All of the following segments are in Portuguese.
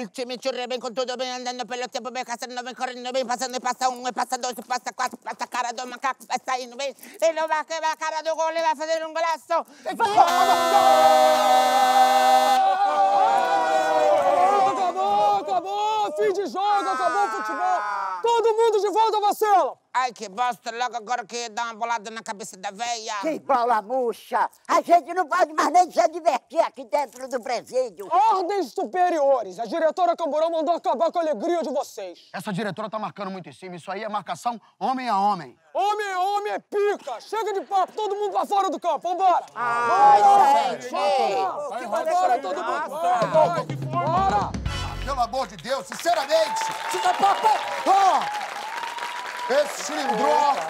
El chimichurri vem com tudo, bem andando pelo tempo, vem caçando, vem correndo, vem passando, e passa um, e passa dois, e passa quatro, passa a cara do macaco, vai saindo, vem, e não vai quebrar a cara do gol, ele vai fazer um golaço. E vai! Acabou, acabou, acabou, fim de jogo, acabou o futebol todo mundo de volta, Marcelo! Ai, que bosta, logo agora que dá uma bolada na cabeça da velha. Que bola murcha! A gente não pode mais nem se divertir aqui dentro do presídio. Ordens superiores! A diretora Camburão mandou acabar com a alegria de vocês. Essa diretora tá marcando muito em cima. Isso aí é marcação homem a homem. Homem a homem é pica! Chega de papo, todo mundo pra fora do campo, vambora! Ai, Bora, gente! vambora todo mundo! vambora. Bora! amor de Deus, sinceramente. Tá Esse cilindro! Opa,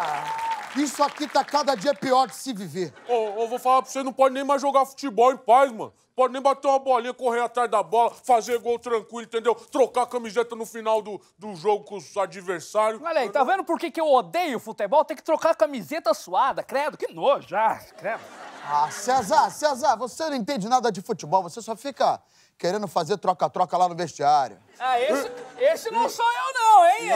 opa. Isso aqui tá cada dia pior de se viver. Ô, oh, eu vou falar pra você, não pode nem mais jogar futebol em paz, mano. Pode nem bater uma bolinha, correr atrás da bola, fazer gol tranquilo, entendeu? Trocar a camiseta no final do, do jogo com os adversários. Olha aí, tá vendo por que, que eu odeio futebol? Tem que trocar a camiseta suada, credo. Que nojo, ah, credo. Ah, César, César, você não entende nada de futebol, você só fica querendo fazer troca-troca lá no vestiário. Ah, esse, esse não sou eu não, hein?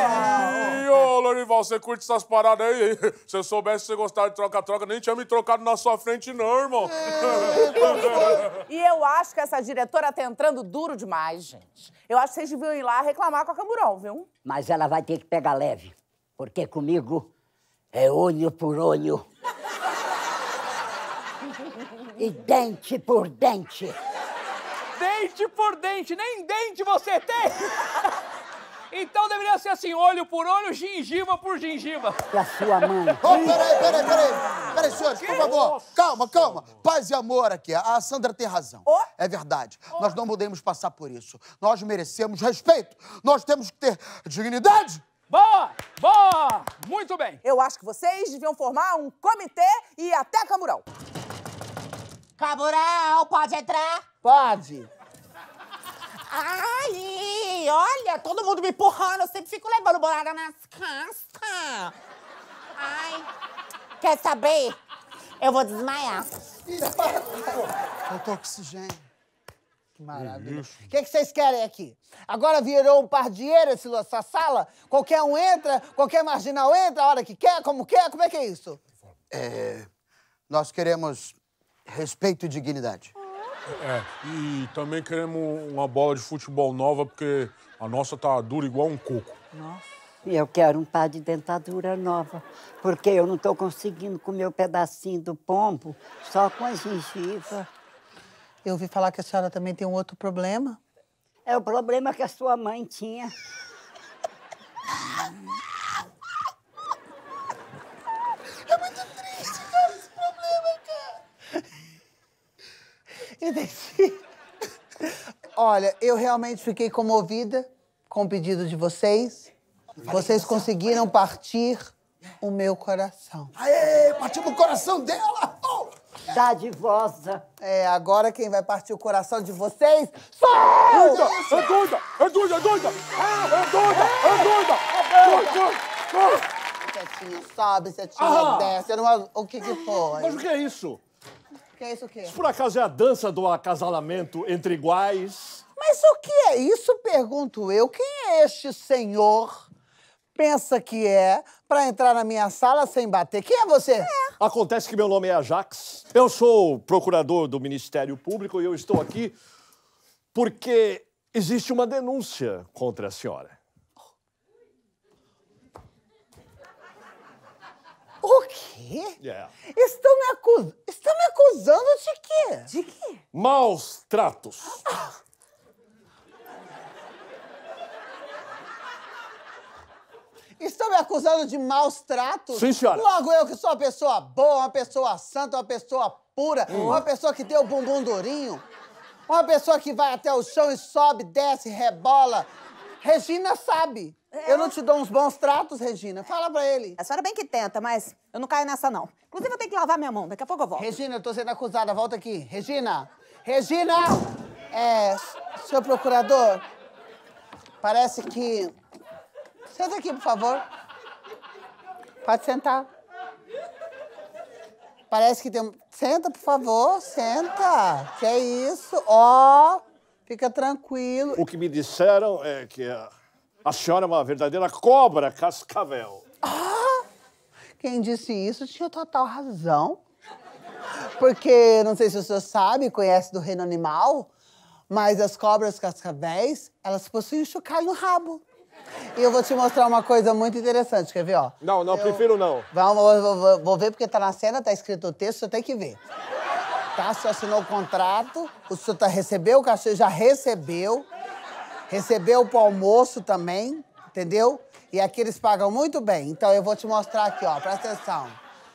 Ih, ô, Lorival, você curte essas paradas aí? Se eu soubesse que você gostava de troca-troca, nem tinha me trocado na sua frente não, irmão. É, e eu acho que essa diretora tá entrando duro demais, gente. Eu acho que vocês deviam ir lá reclamar com a Camburão, viu? Mas ela vai ter que pegar leve, porque comigo é olho por olho. E dente por dente. Dente por dente, nem dente você tem! Então deveria ser assim, olho por olho, gengiva por gengiva. E a sua mãe? Oh, peraí, peraí, peraí. Peraí, senhores, que? por favor. Nossa. Calma, calma. Paz e amor aqui. A Sandra tem razão. Oh. É verdade. Oh. Nós não podemos passar por isso. Nós merecemos respeito. Nós temos que ter dignidade. Boa! Boa! Muito bem. Eu acho que vocês deviam formar um comitê e ir até Camurão. Cabural pode entrar? Pode. Ai, olha, todo mundo me empurrando, eu sempre fico levando bolada nas costas. Ai, quer saber? Eu vou desmaiar. tô oxigênio. Que maravilha. O que, que, vocês querem aqui? Agora virou um pardieiro essa sala? Qualquer um entra, qualquer marginal entra a hora que quer, como quer? Como é que é isso? É, nós queremos respeito e dignidade. É, e também queremos uma bola de futebol nova, porque a nossa tá dura igual um coco. Nossa. E eu quero um par de dentadura nova, porque eu não estou conseguindo comer o um pedacinho do pombo só com a gengiva. Eu ouvi falar que a senhora também tem um outro problema. É o problema que a sua mãe tinha. Olha, eu realmente fiquei comovida com o pedido de vocês. Vocês conseguiram partir o meu coração. Aê, partiu o coração dela! Oh! Dadivosa. Tá é, agora quem vai partir o coração de vocês sou eu! É doida! É doida! É doida! É doida! É doida! É doida! É doida! Setinha sobe, setinha ah! desce, o que que foi? Mas o que é isso? Que é isso o quê? Isso por acaso é a dança do acasalamento entre iguais? Mas o que é isso, pergunto eu? Quem é este senhor? Pensa que é para entrar na minha sala sem bater. Quem é você? É. Acontece que meu nome é Ajax. Eu sou procurador do Ministério Público e eu estou aqui porque existe uma denúncia contra a senhora. O quê? Yeah. É. Estão acusando de quê? De quê? Maus tratos. Estão me acusando de maus tratos? Sim, senhora. Logo eu que sou uma pessoa boa, uma pessoa santa, uma pessoa pura, hum. uma pessoa que tem o bumbum durinho, uma pessoa que vai até o chão e sobe, desce, rebola, Regina sabe. É. Eu não te dou uns bons tratos, Regina. Fala pra ele. A senhora é bem que tenta, mas eu não caio nessa, não. Inclusive, eu tenho que lavar minha mão. Daqui a pouco eu volto. Regina, eu tô sendo acusada. Volta aqui. Regina! Regina! É, seu procurador, parece que... Senta aqui, por favor. Pode sentar. Parece que tem... Senta, por favor. Senta. Que é isso. Ó... Oh. Fica tranquilo. O que me disseram é que a, a senhora é uma verdadeira cobra cascavel. Ah! Quem disse isso tinha total razão. Porque, não sei se o senhor sabe, conhece do reino animal, mas as cobras cascavéis, elas possuem chocalho no rabo. E eu vou te mostrar uma coisa muito interessante, quer ver, ó? Não, não, eu... prefiro não. Vamos, vou, vou, vou, ver porque tá na cena, tá escrito o texto, eu tem que ver. Tá? O senhor assinou o contrato, o senhor tá, recebeu o cachê, já recebeu. Recebeu pro almoço também, entendeu? E aqui eles pagam muito bem. Então eu vou te mostrar aqui, ó, presta atenção.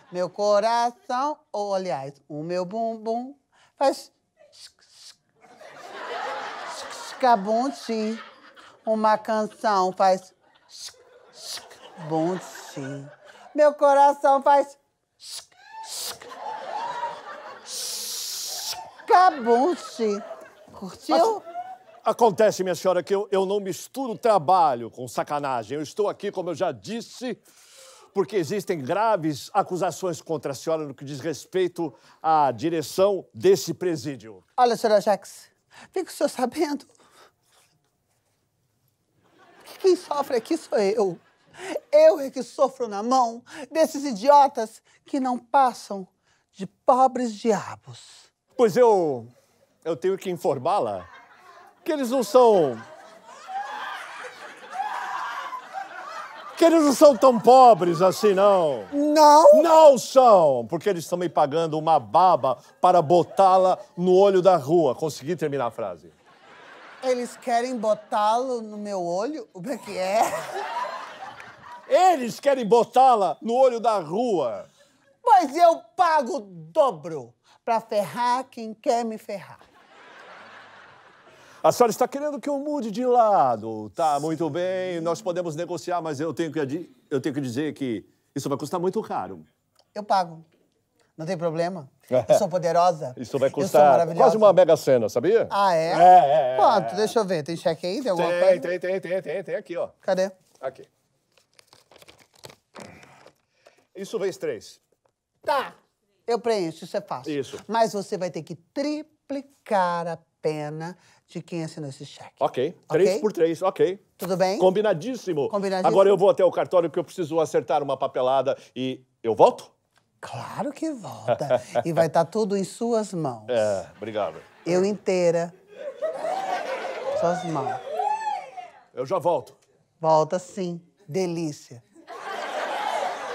Meu coração, ou aliás, o meu bumbum faz Scabuntim. Uma canção faz Scabuntim. Meu coração faz Acabou-se. Curtiu? Mas... Acontece, minha senhora, que eu, eu não misturo trabalho com sacanagem. Eu estou aqui, como eu já disse, porque existem graves acusações contra a senhora no que diz respeito à direção desse presídio. Olha, senhora Jax, fica o senhor sabendo que quem sofre aqui sou eu. Eu é que sofro na mão desses idiotas que não passam de pobres diabos. Pois eu, eu tenho que informá-la que eles não são. Que eles não são tão pobres assim, não. Não? Não são, porque eles estão me pagando uma baba para botá-la no olho da rua. Consegui terminar a frase. Eles querem botá-lo no meu olho? O que é? é? Eles querem botá-la no olho da rua. Mas eu pago dobro para ferrar quem quer me ferrar. A senhora está querendo que eu mude de lado. Tá, muito bem, nós podemos negociar, mas eu tenho que, eu tenho que dizer que isso vai custar muito caro. Eu pago. Não tem problema. É. Eu sou poderosa. Isso vai custar quase uma mega cena, sabia? Ah, é? É, é, Quanto? É, é. Deixa eu ver. Tem cheque aí? Tem alguma tem, coisa? Tem, tem, tem, tem, tem. Aqui, ó. Cadê? Aqui. Isso vez três. Tá eu preencho, isso é fácil. Isso. Mas você vai ter que triplicar a pena de quem assinou esse cheque. Ok. Três okay? por três, ok. Tudo bem? Combinadíssimo. Combinadíssimo. Agora eu vou até o cartório porque eu preciso acertar uma papelada e eu volto? Claro que volta. e vai estar tá tudo em suas mãos. É, obrigado. Eu inteira. Suas mãos. Eu já volto. Volta sim. Delícia.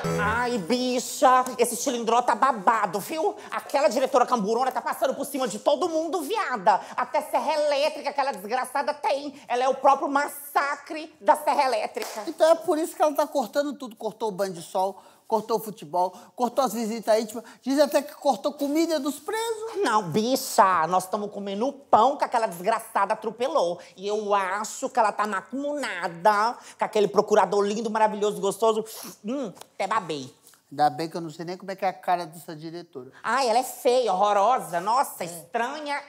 Ai, bicha, esse cilindró tá babado, viu? Aquela diretora camburona tá passando por cima de todo mundo, viada. Até serra elétrica aquela desgraçada tem. Ela é o próprio massacre da serra elétrica. Então é por isso que ela tá cortando tudo. Cortou o banho de sol, cortou o futebol, cortou as visitas íntimas, diz até que cortou comida dos presos. Não, bicha, nós estamos comendo o pão que aquela desgraçada atropelou. E eu acho que ela tá macumunada com aquele procurador lindo, maravilhoso, gostoso. Hum, até babei. Ainda bem que eu não sei nem como é que é a cara dessa diretora. Ai, ela é feia, horrorosa, nossa, é. estranha.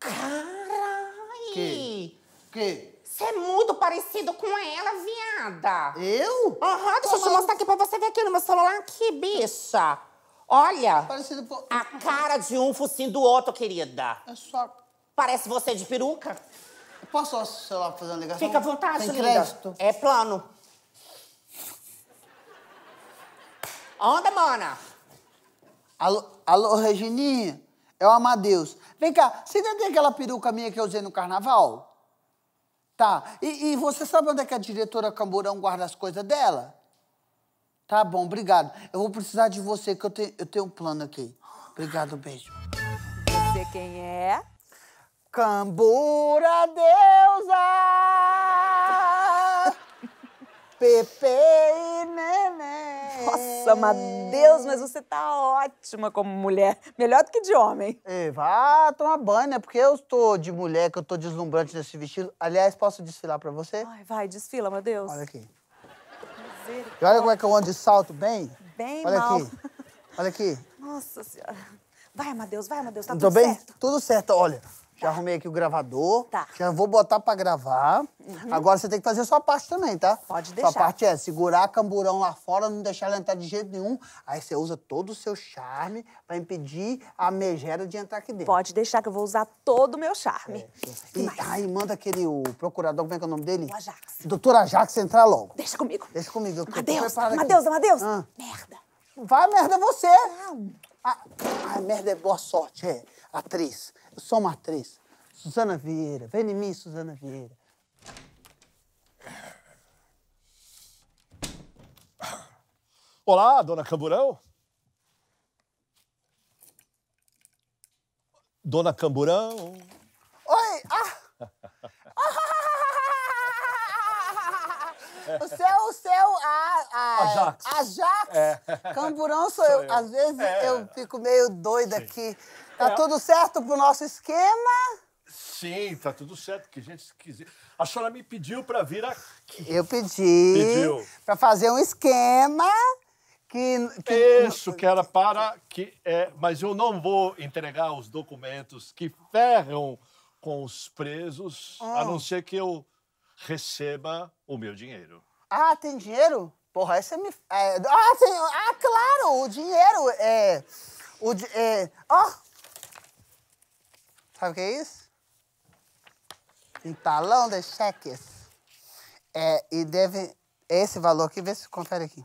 Carai! Que? Que? Você é muito parecido com ela, viada. Eu? Aham, uhum, deixa eu te mostrar aqui pra você ver aqui no meu celular. que bicha. Olha, é parecido com. a cara de um focinho do outro, querida. É só... Parece você de peruca. Eu posso, sei lá, fazer uma ligação? Fica à vontade, Tem linda. crédito? É plano. Onda, mana. Alô, alô, Regininha? É o Amadeus. Vem cá, você ainda tem aquela peruca minha que eu usei no carnaval? Tá. E, e, você sabe onde é que a diretora Camburão guarda as coisas dela? Tá bom, obrigado. Eu vou precisar de você, que eu, eu tenho um plano aqui. Obrigado, beijo. Você quem é? Cambura deusa! Pepe e ama Deus, mas você tá ótima como mulher. Melhor do que de homem. E é, vá tomar banho, né? Porque eu tô de mulher, que eu tô deslumbrante nesse vestido. Aliás, posso desfilar pra você? Ai, vai, desfila, deus. Olha aqui. E olha como é que eu ando de salto bem. Bem Olha mal. aqui. Olha aqui. Nossa Senhora. Vai, Amadeus, vai, Amadeus, tá tudo, tudo bem? certo. Tudo certo, olha. Já arrumei aqui o gravador. Tá. Já vou botar pra gravar. Uhum. Agora você tem que fazer a sua parte também, tá? Pode deixar. Sua parte é segurar camburão lá fora, não deixar ela entrar de jeito nenhum. Aí você usa todo o seu charme pra impedir a megera de entrar aqui dentro. Pode deixar que eu vou usar todo o meu charme. É, e aí manda aquele o procurador, como é que é o nome dele? O Ajax. Doutor Ajax entrar logo. Deixa comigo. Deixa comigo. Amadeus, Amadeus, Amadeus. Ah. Merda. Vai merda é você. Não. Ah, ah, merda é boa sorte, é. Atriz. Eu sou uma atriz. Suzana Vieira. Vem em mim, Suzana Vieira. Olá, dona Camburão. Dona Camburão. Oi! Ah! O seu, o seu, a, a, a Ajax. É. Camburão sou, sou eu. eu. Às vezes é. eu fico meio doida Sim. aqui. É. Tá é. tudo certo pro nosso esquema? Sim, tá tudo certo, que a gente quiser. A senhora me pediu para vir aqui. Eu pedi. Para fazer um esquema que, que... Isso, que era para que é, mas eu não vou entregar os documentos que ferram com os presos, hum. a não ser que eu receba o meu dinheiro. Ah, tem dinheiro? Porra, essa é me. É... Ah, tem... ah, claro! O dinheiro é. O é. Ó! Oh. Sabe o que é isso? Um talão de cheques. É, e deve. Esse valor aqui, vê se confere aqui.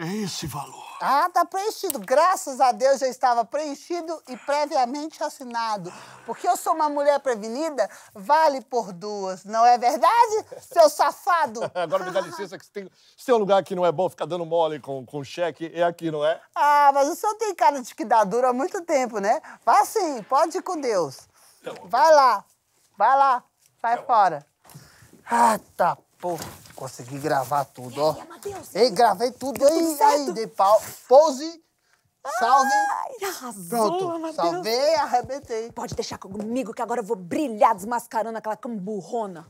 É esse valor. Ah, tá preenchido. Graças a Deus já estava preenchido e previamente assinado. Porque eu sou uma mulher prevenida, vale por duas, não é verdade, seu safado? Agora me dá licença que se tem, se tem um lugar que não é bom ficar dando mole com, com cheque, é aqui, não é? Ah, mas o senhor tem cara de que dá duro há muito tempo, né? Vá sim, pode ir com Deus. Tá vai lá, vai lá, vai fora. Ah, tá Pô, consegui gravar tudo, ó. Ei, gravei tudo, aí, aí, dei pau. Pause. Salve! Ai, arrasou, Pronto, Amadeus. salvei, arrebentei. Pode deixar comigo que agora eu vou brilhar desmascarando aquela camburrona.